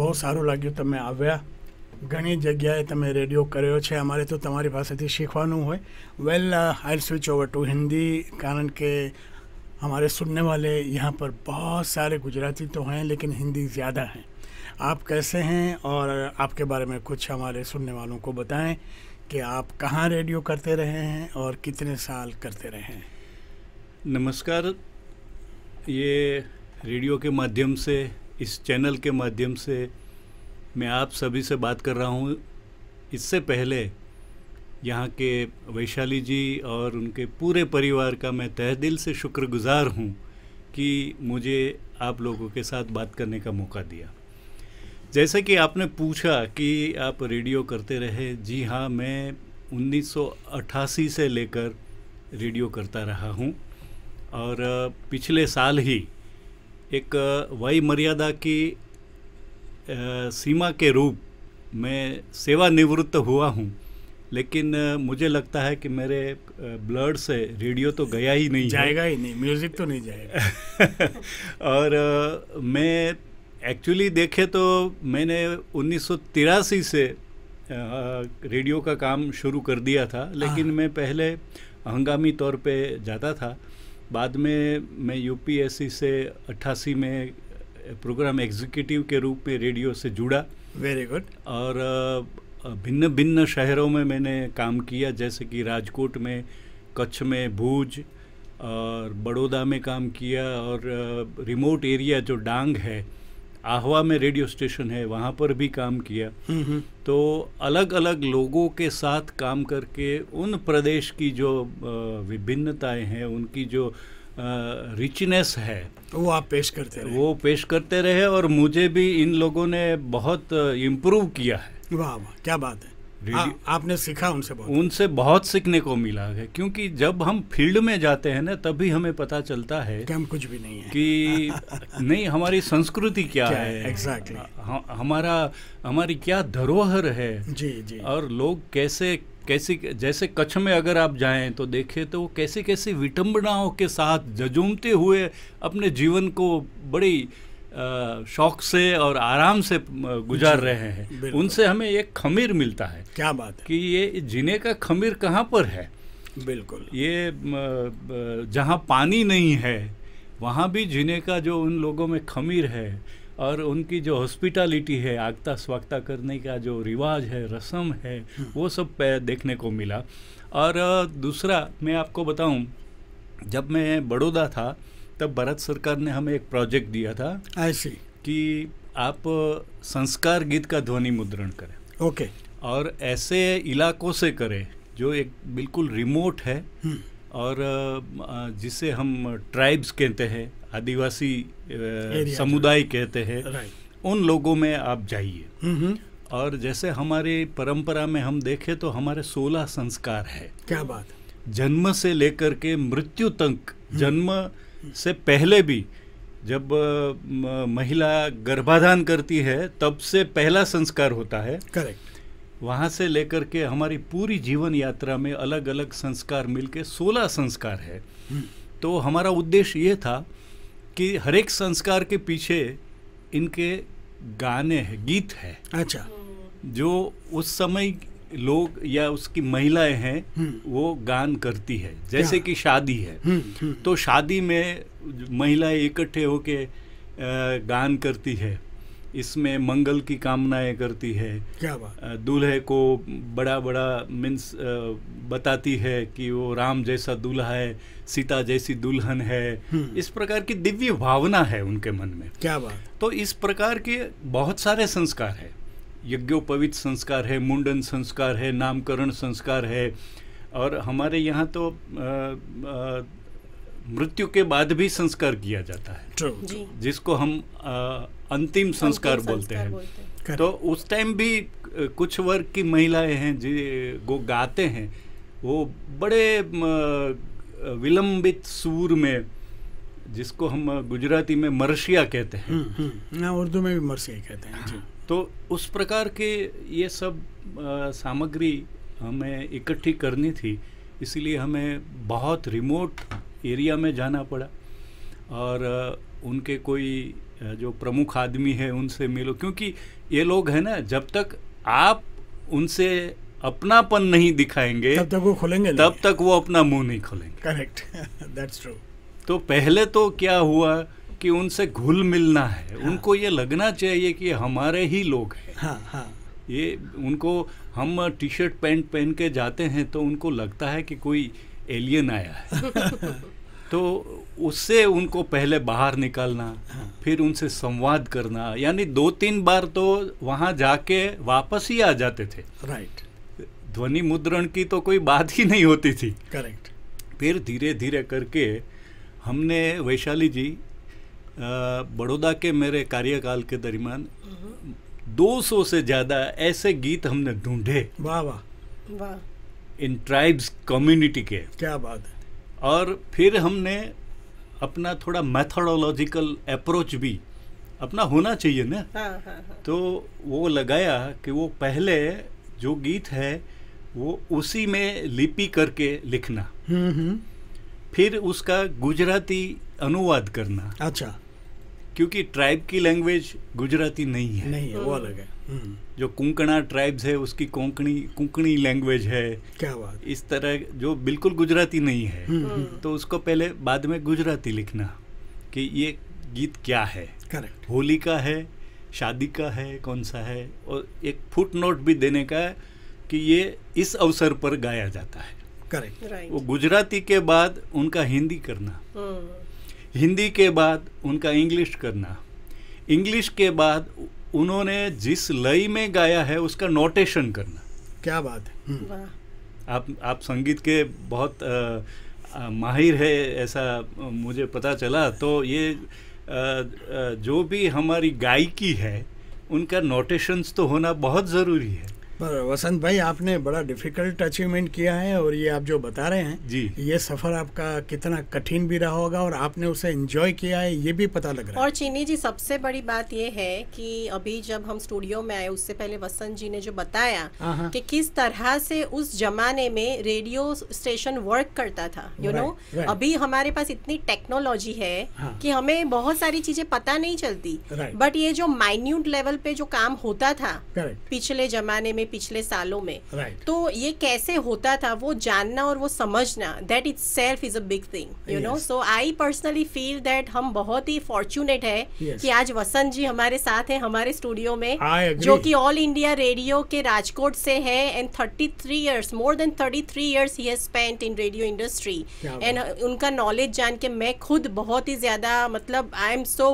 बहुत સારું લાગ્યું તમે आया घनी जगह તમે रेडियो करो છે तो તો पास थी શીખવાનું हो well I switch over to Hindi कारण કે हमारे सुनने वाले यहाँ पर बहुत सारे गुजराती तो हैं लेकिन हिंदी ज़्यादा हैं आप कैसे हैं और आपके बारे में कुछ हमारे सुनने वालों को बताएं कि आप कहाँ रेडियो करते रहे हैं और कितने साल करते रहे हैं नमस्कार ये रेडियो के माध्यम से इस चैनल के माध्यम से मैं आप सभी से बात कर रहा हूँ इससे पहले यहाँ के वैशाली जी और उनके पूरे परिवार का मैं तह दिल से शुक्रगुज़ार हूँ कि मुझे आप लोगों के साथ बात करने का मौका दिया जैसा कि आपने पूछा कि आप रेडियो करते रहे जी हाँ मैं 1988 से लेकर रेडियो करता रहा हूँ और पिछले साल ही एक वही मर्यादा की सीमा के रूप में सेवानिवृत्त हुआ हूँ लेकिन मुझे लगता है कि मेरे ब्लड से रेडियो तो गया ही नहीं जाएगा ही नहीं म्यूज़िक तो नहीं जाएगा और मैं एक्चुअली देखे तो मैंने उन्नीस से रेडियो का काम शुरू कर दिया था लेकिन हाँ। मैं पहले हंगामी तौर पे जाता था बाद में मैं यूपीएससी से अट्ठासी में प्रोग्राम एग्जीक्यूटिव के रूप में रेडियो से जुड़ा वेरी गुड और भिन्न भिन्न शहरों में मैंने काम किया जैसे कि राजकोट में कच्छ में भूज और बड़ौदा में काम किया और रिमोट एरिया जो डांग है आहवा में रेडियो स्टेशन है वहाँ पर भी काम किया हम्म, हम्म। तो अलग अलग लोगों के साथ काम करके उन प्रदेश की जो विभिन्नताएं हैं उनकी जो रिचनेस है वो आप पेश करते रहे वो पेश करते रहे और मुझे भी इन लोगों ने बहुत इम्प्रूव किया है वाह वाह क्या बात है आ, आपने सीखा उनसे बहुत उनसे बहुत सीखने को मिला है क्योंकि जब हम फील्ड में जाते हैं ना तभी हमें पता चलता है कि हम कुछ भी नहीं है कि नहीं हमारी संस्कृति क्या, क्या है एग्जैक्टली exactly. हमारा हमारी क्या धरोहर है जी जी और लोग कैसे कैसी जैसे कच्छ में अगर आप जाएं तो देखें तो कैसे कैसे विटंबनाओं के साथ जजूमते हुए अपने जीवन को बड़ी शौक से और आराम से गुजार रहे हैं उनसे हमें एक खमीर मिलता है क्या बात है कि ये जीने का खमीर कहाँ पर है बिल्कुल ये जहाँ पानी नहीं है वहाँ भी जीने का जो उन लोगों में खमीर है और उनकी जो हॉस्पिटलिटी है आगता स्वागता करने का जो रिवाज है रस्म है हम्म। वो सब देखने को मिला और दूसरा मैं आपको बताऊं जब मैं बड़ौदा था तब भारत सरकार ने हमें एक प्रोजेक्ट दिया था ऐसे कि आप संस्कार गीत का ध्वनि मुद्रण करें ओके और ऐसे इलाकों से करें जो एक बिल्कुल रिमोट है hmm. और जिसे हम ट्राइब्स कहते हैं आदिवासी समुदाय कहते हैं उन लोगों में आप जाइए mm-hmm. और जैसे हमारे परंपरा में हम देखें तो हमारे सोलह संस्कार है क्या बात जन्म से लेकर के मृत्यु तक hmm. जन्म से पहले भी जब महिला गर्भाधान करती है तब से पहला संस्कार होता है करेक्ट वहाँ से लेकर के हमारी पूरी जीवन यात्रा में अलग अलग संस्कार मिलके 16 संस्कार है हम्म। तो हमारा उद्देश्य ये था कि हर एक संस्कार के पीछे इनके गाने हैं गीत है अच्छा जो उस समय लोग या उसकी महिलाएं हैं हम्म। वो गान करती है जैसे कि शादी है हम्म, हम्म। तो शादी में महिलाएं इकट्ठे होके गान करती है इसमें मंगल की कामनाएं करती है क्या बात दूल्हे को बड़ा बड़ा मीन्स बताती है कि वो राम जैसा दूल्हा है सीता जैसी दुल्हन है इस प्रकार की दिव्य भावना है उनके मन में क्या बात तो इस प्रकार के बहुत सारे संस्कार है यज्ञोपवित संस्कार है मुंडन संस्कार है नामकरण संस्कार है और हमारे यहाँ तो आ, आ, मृत्यु के बाद भी संस्कार किया जाता है जी। जिसको हम आ, अंतिम संस्कार बोलते हैं है। तो उस टाइम भी कुछ वर्ग की महिलाएं हैं जी वो गाते हैं वो बड़े विलंबित सूर में जिसको हम गुजराती में मरसिया कहते हैं ना हम्म, हम्म। हाँ, उर्दू में भी मरशिया कहते हैं जी हाँ, तो उस प्रकार के ये सब आ, सामग्री हमें इकट्ठी करनी थी इसलिए हमें बहुत रिमोट एरिया में जाना पड़ा और आ, उनके कोई जो प्रमुख आदमी है उनसे मिलो क्योंकि ये लोग हैं ना जब तक आप उनसे अपनापन नहीं दिखाएंगे तब तक वो खुलेंगे तब तक वो अपना मुंह नहीं खोलेंगे करेक्ट दैट्स ट्रू तो पहले तो क्या हुआ कि उनसे घुल मिलना है हाँ। उनको ये लगना चाहिए कि हमारे ही लोग हैं हाँ, हाँ। ये उनको हम टी शर्ट पैंट पहन के जाते हैं तो उनको लगता है कि कोई एलियन आया है तो उससे उनको पहले बाहर निकालना हाँ। फिर उनसे संवाद करना यानी दो तीन बार तो वहाँ जाके वापस ही आ जाते थे राइट ध्वनि मुद्रण की तो कोई बात ही नहीं होती थी करेक्ट फिर धीरे धीरे करके हमने वैशाली जी बड़ौदा के मेरे कार्यकाल के दरमियान 200 से ज़्यादा ऐसे गीत हमने ढूंढे वाह वाह वाह इन ट्राइब्स कम्युनिटी के क्या बात है और फिर हमने अपना थोड़ा मैथडोलॉजिकल अप्रोच भी अपना होना चाहिए ना हाँ, हाँ, हाँ. तो वो लगाया कि वो पहले जो गीत है वो उसी में लिपि करके लिखना हम्म, हम्म। फिर उसका गुजराती अनुवाद करना अच्छा क्योंकि ट्राइब की लैंग्वेज गुजराती नहीं है नहीं है वो अलग है हम्म। जो कुंकणा ट्राइब्स है उसकी कोंकणी कुंकणी लैंग्वेज है क्या बात इस तरह जो बिल्कुल गुजराती नहीं है हम्म, हम्म। तो उसको पहले बाद में गुजराती लिखना कि ये गीत क्या है करेक्ट होली का है शादी का है कौन सा है और एक फुट नोट भी देने का है कि ये इस अवसर पर गाया जाता है करेक्ट right. वो गुजराती के बाद उनका हिंदी करना hmm. हिंदी के बाद उनका इंग्लिश करना इंग्लिश के बाद उन्होंने जिस लय में गाया है उसका नोटेशन करना क्या बात है hmm. आप आप संगीत के बहुत आ, आ, माहिर है ऐसा मुझे पता चला तो ये आ, आ, जो भी हमारी गायकी है उनका नोटेशंस तो होना बहुत ज़रूरी है पर वसंत भाई आपने बड़ा डिफिकल्ट अचीवमेंट किया है और ये आप जो बता रहे हैं जी ये सफर आपका कितना कठिन भी रहा होगा और आपने उसे एंजॉय किया है ये भी पता लग रहा है और चीनी जी सबसे बड़ी बात ये है कि अभी जब हम स्टूडियो में आए उससे पहले वसंत जी ने जो बताया हाँ, हाँ। कि किस तरह से उस जमाने में रेडियो स्टेशन वर्क करता था यू नो अभी हमारे पास इतनी टेक्नोलॉजी है हाँ। की हमें बहुत सारी चीजें पता नहीं चलती बट ये जो माइन्यूट लेवल पे जो काम होता था पिछले जमाने में पिछले सालों में right. तो ये कैसे होता था वो जानना और वो समझना that itself is a big thing you know so I personally feel that हम बहुत ही फॉर्चुनेट है yes. कि आज वसंत जी हमारे साथ हैं हमारे स्टूडियो में जो कि ऑल इंडिया रेडियो के राजकोट से है and thirty three years more than thirty three years he has spent in radio industry and उनका नॉलेज जान के मैं खुद बहुत ही ज़्यादा मतलब I am so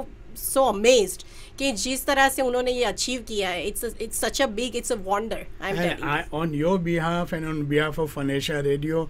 so amazed कि जिस तरह से उन्होंने ये अचीव किया है it's it's such a big it's a wonder I on your behalf and on behalf of फनेशा रेडियो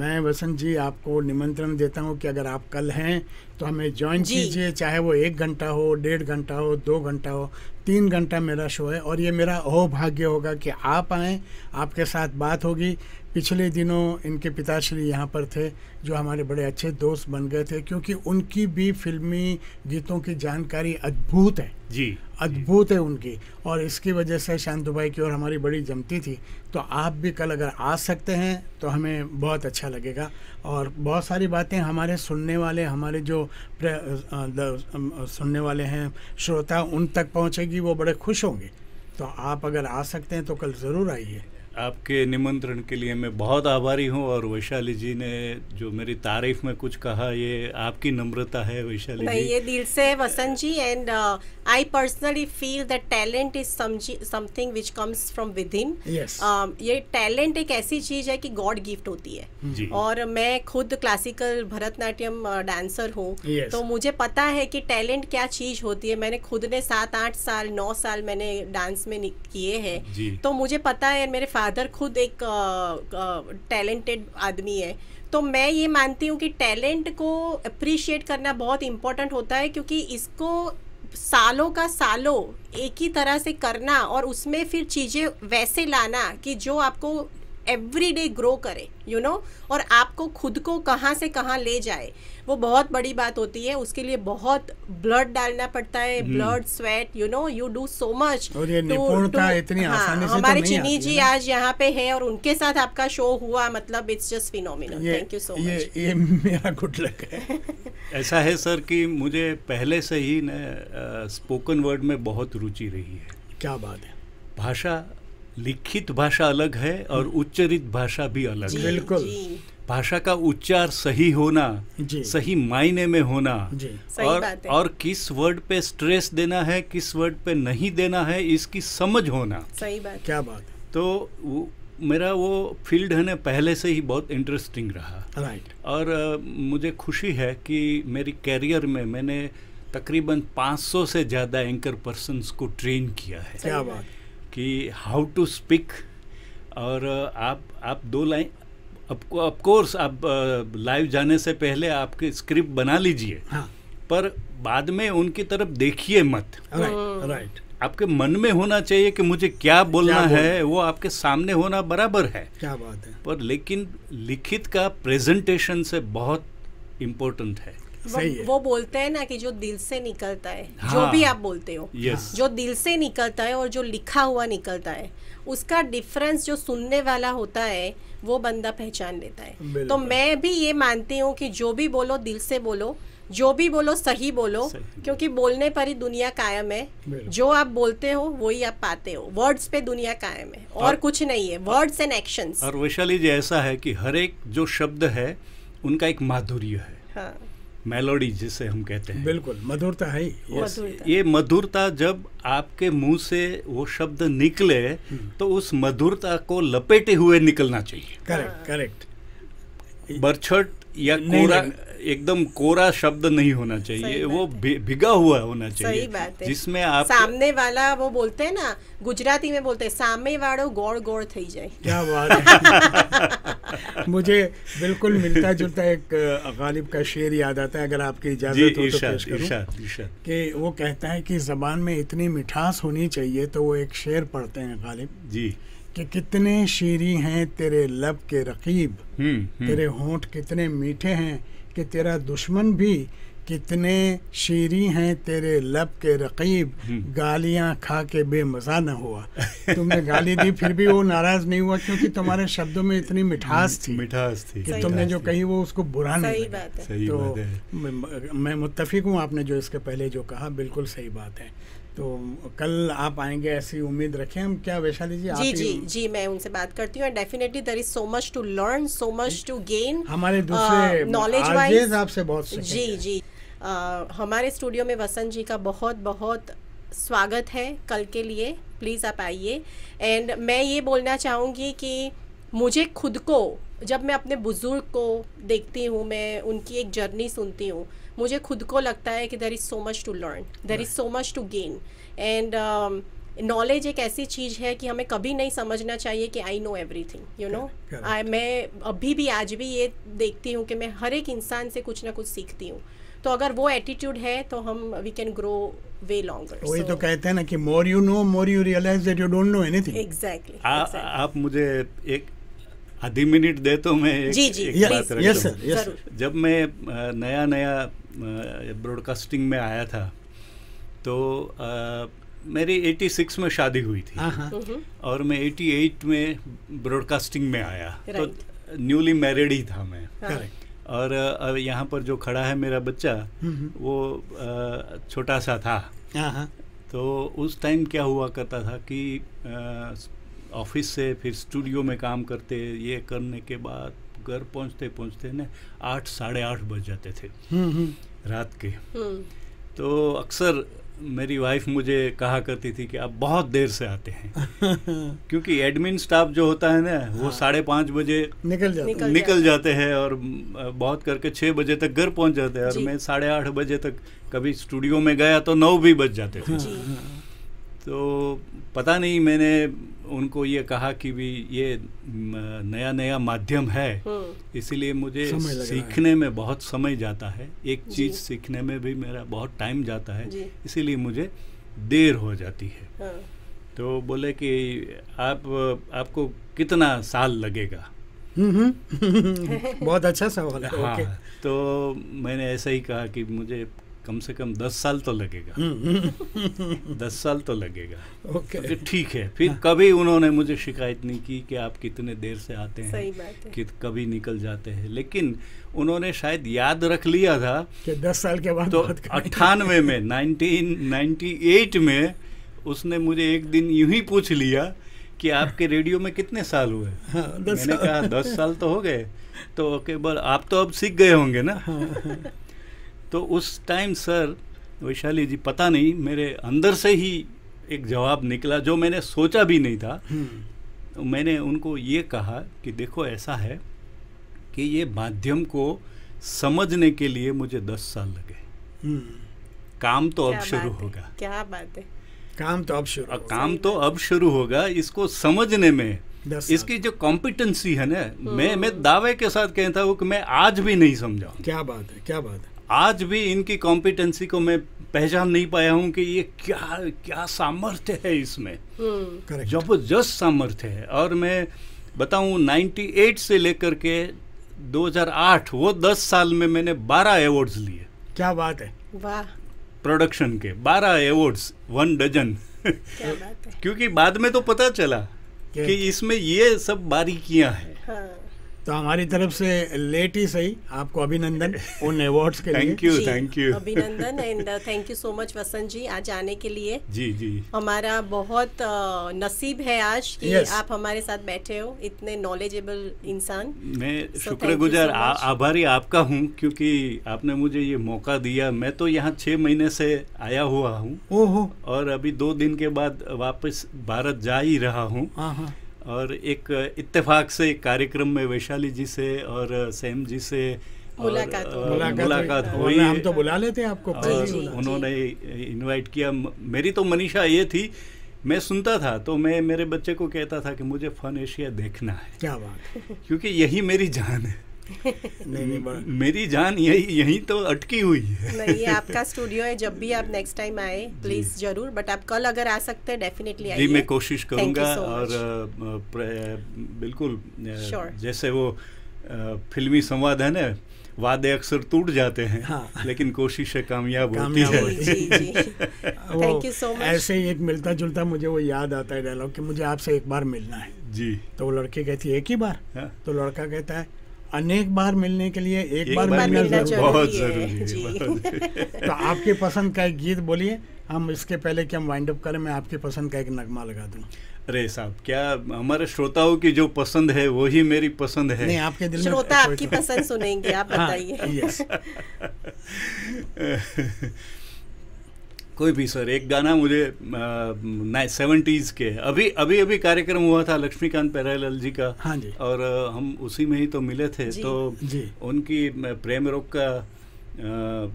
मैं वसंत जी आपको निमंत्रण देता हूँ कि अगर आप कल हैं तो हमें ज्वाइन कीजिए चाहे वो एक घंटा हो डेढ़ घंटा हो दो घंटा हो तीन घंटा मेरा शो है और ये मेरा अहोभाग्य होगा कि आप आए आपके साथ बात होगी पिछले दिनों इनके पिताश्री यहाँ पर थे जो हमारे बड़े अच्छे दोस्त बन गए थे क्योंकि उनकी भी फिल्मी गीतों की जानकारी अद्भुत है जी अद्भुत है उनकी और इसकी वजह से शांतु भाई की ओर हमारी बड़ी जमती थी तो आप भी कल अगर आ सकते हैं तो हमें बहुत अच्छा लगेगा और बहुत सारी बातें हमारे सुनने वाले हमारे जो सुनने वाले हैं श्रोता उन तक पहुंचेगी वो बड़े खुश होंगे तो आप अगर आ सकते हैं तो कल ज़रूर आइए आपके निमंत्रण के लिए मैं बहुत आभारी हूँ और वैशाली जी ने जो मेरी तारीफ में कुछ कहा ये आपकी नम्रता है वैशाली जी ये दिल से Vasant ji and I personally feel that talent is something which comes from within ये टैलेंट एक ऐसी चीज है कि गॉड गिफ्ट होती है जी. और मैं खुद क्लासिकल भरतनाट्यम डांसर uh, हूँ yes. तो मुझे पता है कि टैलेंट क्या चीज होती है मैंने खुद ने सात आठ साल नौ साल मैंने डांस में किए हैं तो मुझे पता है मेरे दादर खुद एक टैलेंटेड आदमी है तो मैं ये मानती हूँ कि टैलेंट को अप्रिशिएट करना बहुत इम्पोर्टेंट होता है क्योंकि इसको सालों का सालों एक ही तरह से करना और उसमें फिर चीज़ें वैसे लाना कि जो आपको एवरी डे ग्रो करे यू you नो know? और आपको खुद को कहाँ से कहाँ ले जाए वो बहुत बड़ी बात होती है उसके लिए बहुत ब्लड डालना पड़ता है blood sweat you know you do so much इतनी हाँ, आसानी से तो हमारे चीनी जी आज यहाँ पे हैं और उनके साथ आपका शो हुआ मतलब it's just phenomenal thank you so much ये ये मेरा गुड लक है ऐसा है सर कि मुझे पहले से ही स्पोकन वर्ड में बहुत रुचि रही है क्या बात है भाषा लिखित भाषा अलग है और हम्म। उच्चरित भाषा भी अलग है बिल्कुल भाषा का उच्चार सही होना सही मायने में होना और और किस वर्ड पे स्ट्रेस देना है किस वर्ड पे नहीं देना है इसकी समझ होना सही बात क्या बात तो वो, मेरा वो फील्ड है ना पहले से ही बहुत इंटरेस्टिंग रहा राइट और uh, मुझे खुशी है कि मेरी कैरियर में मैंने तकरीबन 500 से ज़्यादा एंकर पर्सन को ट्रेन किया है क्या बात कि हाउ टू स्पीक और uh, आप आप दो लाइन आपको ऑफकोर्स आप लाइव uh, जाने से पहले आपके स्क्रिप्ट बना लीजिए हाँ. पर बाद में उनकी तरफ देखिए मत राइट right, राइट hmm. आपके मन में होना चाहिए कि मुझे क्या बोलना क्या बोल? है वो आपके सामने होना बराबर है क्या बात है पर लेकिन लिखित का प्रेजेंटेशन से बहुत इम्पोर्टेंट है सही है। वो बोलते हैं ना कि जो दिल से निकलता है हाँ, जो भी आप बोलते हो yes. जो दिल से निकलता है और जो लिखा हुआ निकलता है उसका डिफरेंस जो सुनने वाला होता है वो बंदा पहचान लेता है तो मैं भी ये मानती हूँ कि जो भी बोलो दिल से बोलो जो भी बोलो सही बोलो सही। क्योंकि बोलने पर ही दुनिया कायम है जो आप बोलते हो वही आप पाते हो वर्ड्स पे दुनिया कायम है और, और कुछ नहीं है वर्ड्स एंड एक्शंस और वैशाली जी ऐसा है कि हर एक जो शब्द है उनका एक माधुर्य है हाँ मेलोडी जिसे हम कहते हैं बिल्कुल मधुरता है yes. ये मधुरता जब आपके मुंह से वो शब्द निकले हम्म। तो उस मधुरता को लपेटे हुए निकलना चाहिए करेक्ट करेक्ट बरछट या कोरा एकदम कोरा शब्द नहीं होना चाहिए वो भिगा हुआ होना चाहिए सही बात है जिसमें आप सामने वाला वो बोलते हैं ना गुजराती में बोलते हैं सामने वाड़ो गोड़ गोड़ थी जाए क्या बात है मुझे बिल्कुल मिलता जुलता एक गालिब का शेर याद आता है अगर आपकी इजाज़त हो तो पेश कि वो कहता है कि ज़बान में इतनी मिठास होनी चाहिए तो वो एक शेर पढ़ते हैं गालिब जी कि कितने शीरी हैं तेरे लब के रकीब हम्म, हम्म। तेरे होंठ कितने मीठे हैं कि तेरा दुश्मन भी कितने शीरी हैं तेरे लब के रकीब हम्म। गालियां खा के बेमज़ा न हुआ तुमने गाली दी फिर भी वो नाराज़ नहीं हुआ क्योंकि तुम्हारे शब्दों में इतनी मिठास हम्म, थी मिठास थी कि तुमने जो कही वो उसको बुरा नहीं सही बात है सही तो बात है। मैं मुतफिक हूँ आपने जो इसके पहले जो कहा बिल्कुल सही बात है तो कल आप आएंगे ऐसी उम्मीद रखें हम क्या वैशाली जी जी जी जी मैं उनसे बात करती हूँ definitely there is so much to learn so much to gain हमारे uh, दूसरे नॉलेज वाइज आपसे बहुत जी जी आ, हमारे स्टूडियो में वसंत जी का बहुत बहुत स्वागत है कल के लिए प्लीज़ आप आइए एंड मैं ये बोलना चाहूँगी कि मुझे खुद को जब मैं अपने बुज़ुर्ग को देखती हूँ मैं उनकी एक जर्नी सुनती हूँ मुझे खुद को लगता है कि there is so much to learn there is so much to gain and knowledge एक ऐसी चीज़ है कि हमें कभी नहीं समझना चाहिए कि I know everything you know I मैं अभी भी आज भी ये देखती हूँ कि मैं हर एक इंसान से कुछ ना कुछ सीखती हूँ तो अगर वो एटीट्यूड है तो हम we can grow way longer वही तो कहते हैं ना कि more you know more you realize that you don't know anything exactly आप मुझे एक आधी मिनट दे तो मैं एक, जी जी एक yes, बात yes, sir, yes, जब मैं नया नया ब्रॉडकास्टिंग में आया था तो आ, मेरी 86 में शादी हुई थी हाँ, हाँ. और मैं 88 में ब्रॉडकास्टिंग में आया तो right. तो न्यूली मैरिड ही था मैं करेक्ट हाँ. और यहाँ पर जो खड़ा है मेरा बच्चा हम्म, हम्म। वो छोटा सा था हाँ, हाँ। तो उस टाइम क्या हुआ करता था कि ऑफिस से फिर स्टूडियो में काम करते ये करने के बाद घर पहुँचते पहुँचते ना आठ साढ़े आठ बज जाते थे हम्म, रात के तो अक्सर मेरी वाइफ मुझे कहा करती थी कि आप बहुत देर से आते हैं क्योंकि एडमिन स्टाफ जो होता है ना वो हाँ। साढ़े पाँच बजे निकल जाते निकल, निकल जाते हैं और बहुत करके छः बजे तक घर पहुंच जाते हैं और मैं साढ़े आठ बजे तक कभी स्टूडियो में गया तो नौ भी बज जाते थे हाँ। तो पता नहीं मैंने उनको ये कहा कि भी ये नया नया माध्यम है हम्म। इसीलिए मुझे सीखने में बहुत समय जाता है एक चीज़ सीखने में भी मेरा बहुत टाइम जाता है इसीलिए मुझे देर हो जाती है हाँ। तो बोले कि आप आपको कितना साल लगेगा बहुत अच्छा सवाल है हाँ, तो मैंने ऐसा ही कहा कि मुझे कम से कम दस साल तो लगेगा हम्म, हम्म। दस साल तो लगेगा ओके okay. तो ठीक है फिर हाँ। कभी उन्होंने मुझे शिकायत नहीं की कि आप कितने देर से आते हैं सही बात है। कि कभी निकल जाते हैं लेकिन उन्होंने शायद याद रख लिया था कि दस साल के बाद तो अट्ठानवे में नाइनटीन नाइन्टी एट में उसने मुझे एक दिन यूं ही पूछ लिया कि आपके रेडियो में कितने साल हुए हाँ, मैंने कहा दस साल तो हो गए तो केवल आप तो अब सीख गए होंगे ना हाँ, हाँ। तो उस टाइम सर वैशाली जी पता नहीं मेरे अंदर से ही एक जवाब निकला जो मैंने सोचा भी नहीं था हम्म। तो मैंने उनको ये कहा कि देखो ऐसा है कि ये माध्यम को समझने के लिए मुझे दस साल लगे हम्म। काम तो अब शुरू होगा क्या बात है काम तो अब शुरू काम तो अब शुरू होगा इसको समझने में इसकी जो कॉम्पिटेंसी है ना मैं मैं हम्म। दावे के साथ कहता हूँ कि मैं आज भी नहीं समझा क्या बात है क्या बात है आज भी इनकी कॉम्पिटेंसी को मैं पहचान नहीं पाया हूँ कि ये क्या क्या सामर्थ्य है इसमें जबरदस्त सामर्थ्य है और मैं बताऊं 98 से लेकर के 2008 वो 10 साल में मैंने 12 अवार्ड्स लिए क्या बात है वाह प्रोडक्शन के 12 अवार्ड्स वन डजन क्योंकि बाद में तो पता चला कि इसमें ये सब बारीकियां हैं हाँ। तो हमारी तरफ से लेट ही सही आपको अभिनंदन उन अवार्ड्स के लिए थैंक यू थैंक यू अभिनंदन and thank you so much Vasant ji आज आने के लिए जी जी हमारा बहुत uh, नसीब है आज कि yes. आप हमारे साथ बैठे हो इतने नॉलेजेबल इंसान मैं so, शुक्रगुजार so आभारी आपका हूँ क्योंकि आपने मुझे ये मौका दिया मैं तो यहाँ छह महीने से आया हुआ हूँ और अभी दो दिन के बाद वापस भारत जा ही रहा हूँ हाँ, हाँ। और एक इत्तेफाक से एक कार्यक्रम में वैशाली जी से और सैम जी से मुलाकात मुलाकात हुई हम तो बुला लेते हैं आपको उन्होंने इनवाइट किया मेरी तो मनीषा ये थी मैं सुनता था तो मैं मेरे बच्चे को कहता था कि मुझे फन एशिया देखना है क्या बात क्योंकि यही मेरी जान है नहीं नहीं मेरी जान यही यही तो अटकी हुई है नहीं आपका स्टूडियो है जब भी आप नेक्स्ट टाइम आए प्लीज जरूर बट आप कल अगर आ सकते हैं डेफिनेटली जी मैं कोशिश करूंगा और बिल्कुल जैसे वो फिल्मी संवाद है ना वादे अक्सर टूट जाते हैं हाँ। लेकिन कोशिशें कामयाब होती है मच ऐसे ही एक मिलता जुलता मुझे वो याद आता है डायलॉग कि मुझे आपसे एक बार मिलना है जी तो वो लड़की कहती है एक ही बार हाँ? तो लड़का कहता है अनेक बार मिलने के लिए एक, एक बार, बार मिलना बहुत जरूरी है, जरूरी है। तो आपके पसंद का एक गीत बोलिए हम इसके पहले कि हम वाइंड अप करें मैं आपके पसंद का एक नगमा लगा दूं अरे साहब क्या हमारे श्रोताओं की जो पसंद है वो ही मेरी पसंद है नहीं आपके दिल श्रोता आपकी तो- पसंद सुनेंगे आप हाँ, बताइए कोई भी सर एक गाना मुझे सेवेंटीज़ के अभी अभी अभी कार्यक्रम हुआ था लक्ष्मीकांत प्यारेलाल जी का हाँ जी और हम उसी में ही तो मिले थे जी, तो जी। उनकी प्रेम रोग का आ,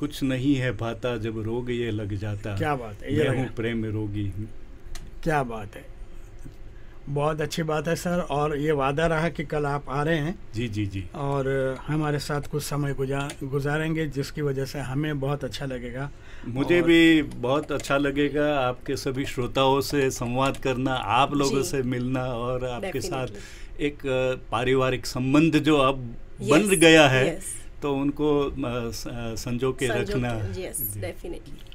कुछ नहीं है भाता जब रोग ये लग जाता क्या बात है ये प्रेम रोगी क्या बात है बहुत अच्छी बात है सर और ये वादा रहा कि कल आप आ रहे हैं जी जी जी और हमारे साथ कुछ समय गुजार गुजारेंगे जिसकी वजह से हमें बहुत अच्छा लगेगा मुझे भी बहुत अच्छा लगेगा आपके सभी श्रोताओं से संवाद करना आप लोगों से मिलना और आपके साथ एक पारिवारिक संबंध जो अब बन गया है तो उनको संजो के रखना डेफिनेटली